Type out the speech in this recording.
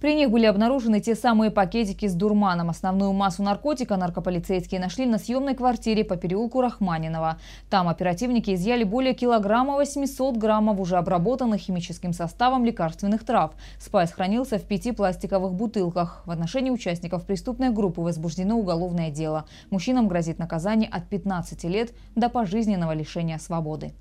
При них были обнаружены те самые пакетики с дурманом. Основную массу наркотика наркополицейские нашли на съемной квартире по переулку Рахманинова. Там оперативники изъяли более килограмма 800 граммов уже обработанных химическим составом лекарственных трав. Спайс хранился в пяти пластиковых бутылках. В отношении участников преступной группы возбуждено уголовное дело. Мужчинам грозит наказание от 15 лет до пожизненного лишения свободы.